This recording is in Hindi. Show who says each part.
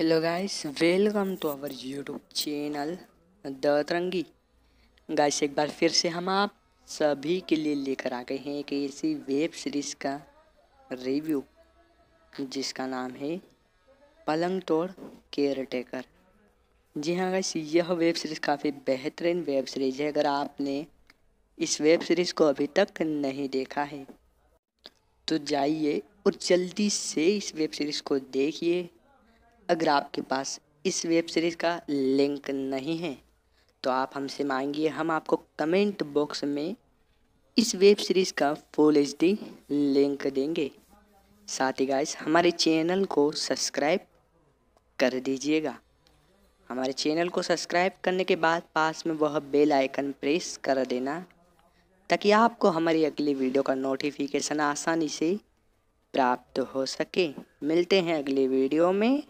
Speaker 1: hello guys welcome to our YouTube channel the Tarangi guys एक बार फिर से हम आप सभी के लिए लेकर आ गए हैं एक ऐसी वेब सीरीज़ का रिव्यू जिसका नाम है पलंग तोड़ केयर टेकर जी हाँ गाइस यह वेब सीरीज़ काफ़ी बेहतरीन वेब सीरीज़ है अगर आपने इस वेब सीरीज़ को अभी तक नहीं देखा है तो जाइए और जल्दी से इस वेब सीरीज़ को देखिए अगर आपके पास इस वेब सीरीज़ का लिंक नहीं है तो आप हमसे मांगिए हम आपको कमेंट बॉक्स में इस वेब सीरीज़ का फुल एच लिंक देंगे साथ ही गाइस हमारे चैनल को सब्सक्राइब कर दीजिएगा हमारे चैनल को सब्सक्राइब करने के बाद पास में वह बेल आइकन प्रेस कर देना ताकि आपको हमारी अगली वीडियो का नोटिफिकेशन आसानी से प्राप्त हो सके मिलते हैं अगले वीडियो में